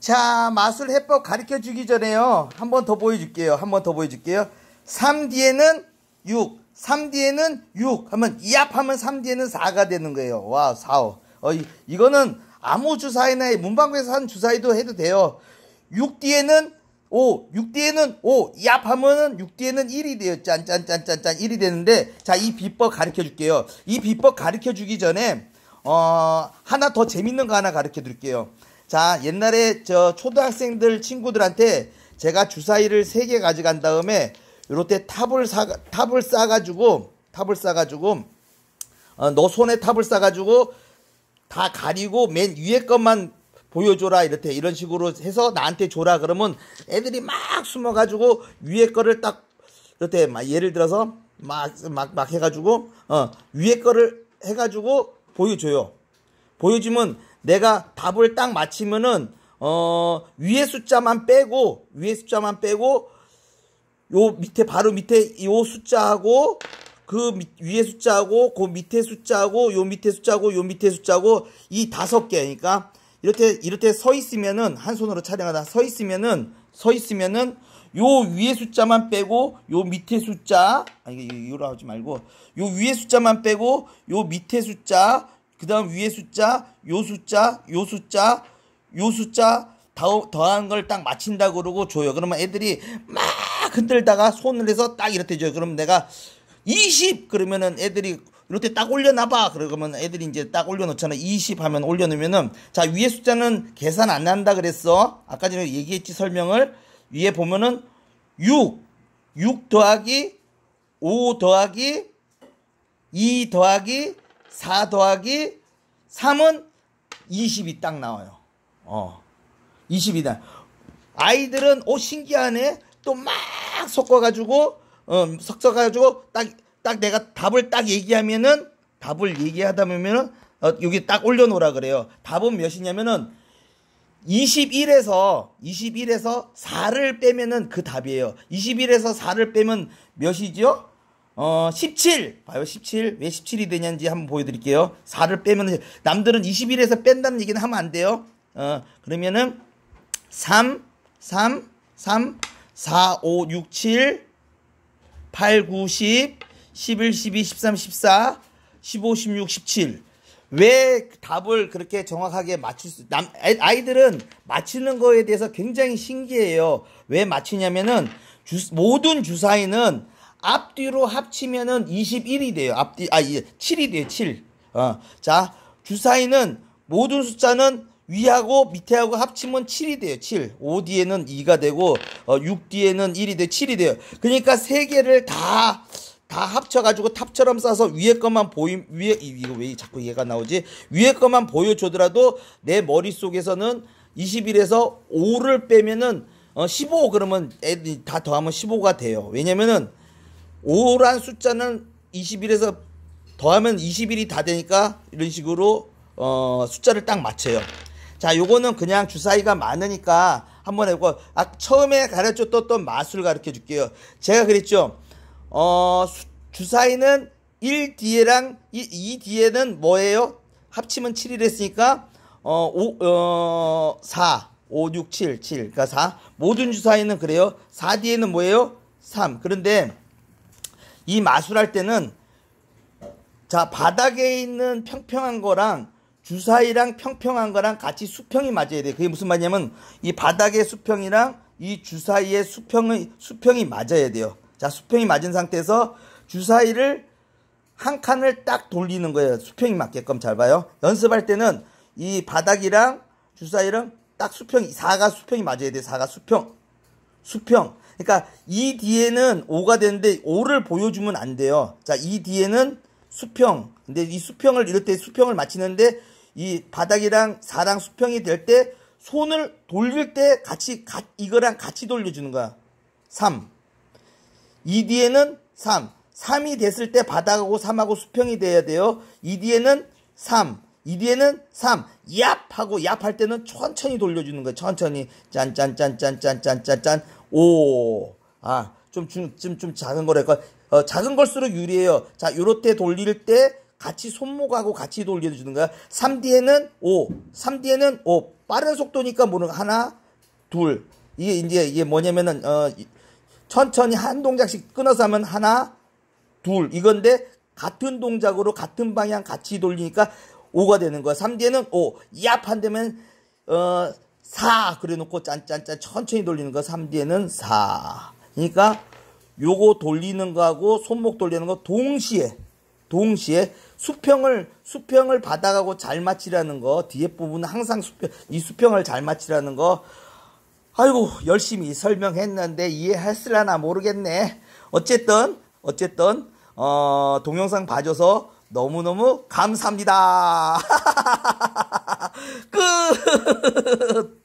자, 마술 해법 가르쳐 주기 전에요. 한 번 더 보여줄게요. 한 번 더 보여줄게요. 3 뒤에는 6, 3 뒤에는 6 하면 2합 하면 3 뒤에는 4가 되는 거예요. 와, 4, 5. 어, 이, 이거는 아무 주사위나 문방구에서 한 주사위도 해도 돼요. 6 뒤에는 5, 6 뒤에는 5, 이합하면6 뒤에는 1이 돼요. 짠짠짠짠짠 1이 되는데 자, 이 비법 가르쳐 줄게요. 이 비법 가르쳐 주기 전에 어, 하나 더 재밌는 거 하나 가르쳐 드릴게요. 자, 옛날에 저 초등학생들 친구들한테 제가 주사위를 3개 가져간 다음에 요렇게 탑을 사 탑을 싸 가지고 탑을 싸 가지고 어, 너 손에 탑을 싸 가지고 다 가리고 맨 위에 것만 보여줘라 이렇게 이런 식으로 해서 나한테 줘라 그러면 애들이 막 숨어 가지고 위에 거를 딱 이렇게 막 예를 들어서 막막막 막 해가지고 어 위에 거를 해가지고 보여줘요 보여주면 내가 답을 딱 맞히면은 어, 위에 숫자만 빼고 위에 숫자만 빼고 요 밑에 바로 밑에 요 숫자하고 그 밑, 위에 숫자하고 그 밑에 숫자하고 요 밑에 숫자고 하요 밑에 숫자고 이 다섯 개니까 그러니까 이렇게 이렇게 서 있으면은 한 손으로 촬영하다 서 있으면은 서 있으면은 요 위에 숫자만 빼고 요 밑에 숫자 아니 이거 하지 말고 요 위에 숫자만 빼고 요 밑에 숫자 그 다음 위에 숫자, 요 숫자, 요 숫자, 요 숫자 더, 더한 걸 딱 맞힌다 그러고 줘요. 그러면 애들이 막 흔들다가 손을 해서 딱 이렇게 줘요. 그럼 내가 20 그러면은 애들이 이렇게 딱 올려놔봐. 그러면 애들이 이제 딱 올려놓잖아. 20 하면 올려놓으면은 자 위에 숫자는 계산 안 한다 그랬어. 아까 전에 얘기했지 설명을 위에 보면은 6, 6 더하기 5 더하기 2 더하기 4 더하기 3은 20이 딱 나와요. 어. 20이다. 아이들은 오 신기하네. 또 막 섞어가지고 어, 섞어가지고 딱 딱 내가 답을 딱 얘기하면은 답을 얘기하다 보면은 어, 여기 딱 올려놓으라 그래요. 답은 몇이냐면은 21에서 21에서 4를 빼면은 그 답이에요. 21에서 4를 빼면 몇이죠 어, 17. 봐요, 17. 왜 17이 되냐는지 한번 보여드릴게요. 4를 빼면, 남들은 21에서 뺀다는 얘기는 하면 안 돼요. 어, 그러면은, 3, 3, 3, 4, 5, 6, 7, 8, 9, 10, 11, 12, 13, 14, 15, 16, 17. 왜 답을 그렇게 정확하게 맞출 수, 남, 아이들은 맞히는 거에 대해서 굉장히 신기해요. 왜 맞히냐면은, 주, 모든 주사위는 앞뒤로 합치면은 21이 돼요. 앞뒤 아 7이 돼요. 7. 어. 자, 주사위는 모든 숫자는 위하고 밑에하고 합치면 7이 돼요. 7. 5 뒤에는 2가 되고 어, 6 뒤에는 1이 돼요. 7이 돼요. 그러니까 세 개를 다 다 합쳐가지고 탑처럼 싸서 위에 것만 보임 위에 이거 왜 자꾸 얘가 나오지 위에 것만 보여주더라도 내 머릿속에서는 21에서 5를 빼면은 어, 15 그러면 애들이 다 더하면 15가 돼요 왜냐면은 5란 숫자는 20일에서 더하면 20일이 다 되니까 이런 식으로 어, 숫자를 딱 맞춰요. 자, 요거는 그냥 주사위가 많으니까 한번 해보고 아, 처음에 가르쳐줬던 마술 가르쳐 줄게요. 제가 그랬죠. 어, 수, 주사위는 1 뒤에랑 2, 2 뒤에는 뭐예요? 합치면 7이 됐으니까 어, 5, 어, 4, 5, 6, 7, 7, 그러니까 4. 모든 주사위는 그래요. 4 뒤에는 뭐예요? 3. 그런데 이 마술할 때는 자 바닥에 있는 평평한 거랑 주사위랑 평평한 거랑 같이 수평이 맞아야 돼. 그게 무슨 말이냐면 이 바닥의 수평이랑 이 주사위의 수평의 수평이 맞아야 돼요. 자 수평이 맞은 상태에서 주사위를 한 칸을 딱 돌리는 거예요. 수평이 맞게끔 잘 봐요. 연습할 때는 이 바닥이랑 주사위랑 딱 수평, 이 사가 수평이 맞아야 돼. 사가 수평. 수평. 그러니까 이 뒤에는 5가 되는데 5를 보여주면 안 돼요. 자, 이 뒤에는 수평. 근데 이 수평을 이럴 때 수평을 맞히는데 이 바닥이랑 사랑 수평이 될 때 손을 돌릴 때 같이 가, 이거랑 같이 돌려주는 거야. 3. 이 뒤에는 3. 3이 됐을 때 바닥하고 3하고 수평이 돼야 돼요. 이 뒤에는 3. 이 뒤에는 3. 얍! 하고 얍! 할 때는 천천히 돌려주는 거예요. 천천히. 짠짠짠짠짠짠짠짠. 5. 아, 좀, 좀, 좀, 좀 작은 거래까 어, 작은 걸수록 유리해요. 자, 요렇게 돌릴 때 같이 손목하고 같이 돌려주는 거야. 3D에는 5. 3D에는 5. 빠른 속도니까 뭐는 하나, 둘. 이게 이제 이게 뭐냐면은, 어, 천천히 한 동작씩 끊어서 하면 하나, 둘. 이건데 같은 동작으로 같은 방향 같이 돌리니까 5가 되는 거야. 3D에는 5. 이앞 한다면, 어, 4 그래놓고 짠짠짠 천천히 돌리는 거 3D에는 4 그러니까 요거 돌리는 거하고 손목 돌리는 거 동시에 동시에 수평을 수평을 받아가고 잘 맞히라는 거 뒤에 부분은 항상 수평 이 수평을 잘 맞히라는 거 아이고 열심히 설명했는데 이해했을라나 모르겠네 어쨌든 어쨌든 어, 동영상 봐줘서 너무너무 감사합니다 끝